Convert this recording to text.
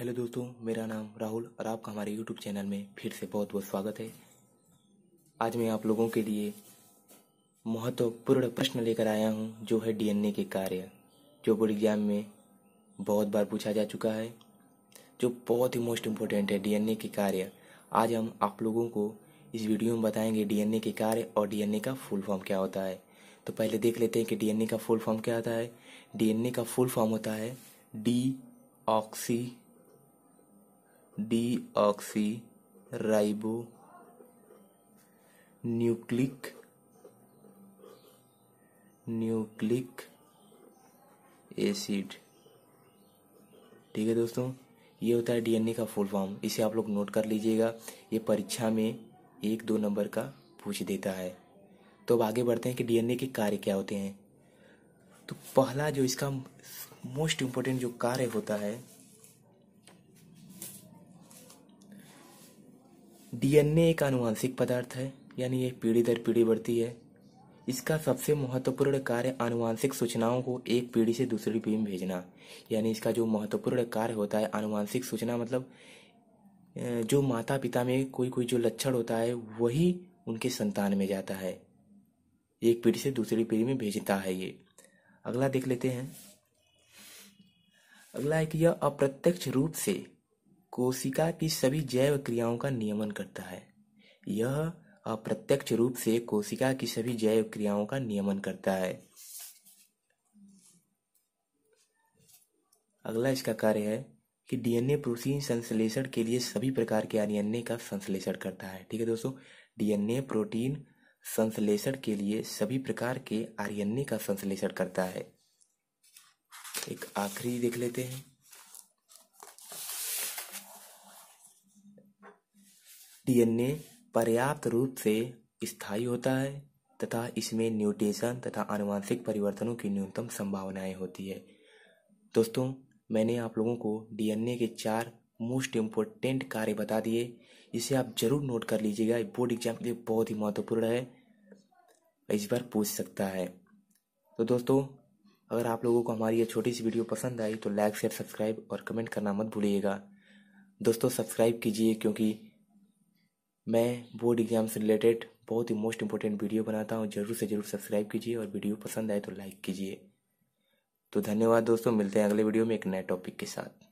hello दोस्तों मेरा नाम राहुल और आपका हमारे यूट्यूब चैनल में फिर से बहुत बहुत स्वागत है आज मैं आप लोगों के लिए महत्वपूर्ण प्रश्न लेकर आया हूं जो है डीएनए के कार्य जो बोर्ड एग्जाम में बहुत बार पूछा जा चुका है जो बहुत ही मोस्ट इम्पोर्टेंट है डीएनए के कार्य आज हम आप लोगों को इस वीडियो में बताएंगे डीएनए के कार्य और डीएनए का फुल फॉर्म क्या होता है तो पहले देख लेते हैं कि डीएनए का फुल फॉर्म क्या होता है डीएनए का फुल फॉर्म होता है deoxy deoxyribonucleic nucleic acid ठीक है दोस्तों ये होता है डीएनए का फुल फॉर्म इसे आप लोग नोट कर लीजिएगा ये परीक्षा में एक दो नंबर का पूछ देता है तो अब आगे बढ़ते हैं कि डीएनए के कार्य क्या होते हैं तो पहला जो इसका मोस्ट इम्पोर्टेंट जो कार्य होता है डीएनए एक आनुवंशिक पदार्थ है यानी ये पीढ़ी दर पीढ़ी बढ़ती है इसका सबसे महत्वपूर्ण कार्य आनुवंशिक सूचनाओं को एक पीढ़ी से दूसरी पीढ़ी में भेजना यानी इसका जो महत्वपूर्ण कार्य होता है आनुवंशिक सूचना मतलब जो माता पिता में कोई कोई जो लक्षण होता है वही उनके संतान में जाता है एक पीढ़ी से दूसरी पीढ़ी में भेजता है ये अगला देख लेते हैं अगला है कि यह अप्रत्यक्ष रूप से कोशिका की सभी जैव क्रियाओं का नियमन करता है यह अप्रत्यक्ष रूप से कोशिका की सभी जैव क्रियाओं का नियमन करता है अगला इसका कार्य है कि डीएनए प्रोटीन संश्लेषण के लिए सभी प्रकार के आरएनए का संश्लेषण करता है ठीक है दोस्तों डीएनए प्रोटीन संश्लेषण के लिए सभी प्रकार के आरएनए का संश्लेषण करता है एक आखिरी देख लेते हैं डीएनए पर्याप्त रूप से स्थायी होता है तथा इसमें न्यूटेशन तथा आनुवांशिक परिवर्तनों की न्यूनतम संभावनाएं होती है दोस्तों मैंने आप लोगों को डीएनए के चार मोस्ट इम्पोर्टेंट कार्य बता दिए इसे आप जरूर नोट कर लीजिएगा बोर्ड एग्जाम के लिए बहुत ही महत्वपूर्ण है इस बार पूछ सकता है तो दोस्तों अगर आप लोगों को हमारी ये छोटी सी वीडियो पसंद आई तो लाइक शेयर सब्सक्राइब और कमेंट करना मत भूलिएगा दोस्तों सब्सक्राइब कीजिए क्योंकि मैं बोर्ड एग्ज़ाम से रिलेटेड बहुत ही मोस्ट इम्पोर्टेंट वीडियो बनाता हूँ ज़रूर से ज़रूर सब्सक्राइब कीजिए और वीडियो पसंद आए तो लाइक कीजिए तो धन्यवाद दोस्तों मिलते हैं अगले वीडियो में एक नए टॉपिक के साथ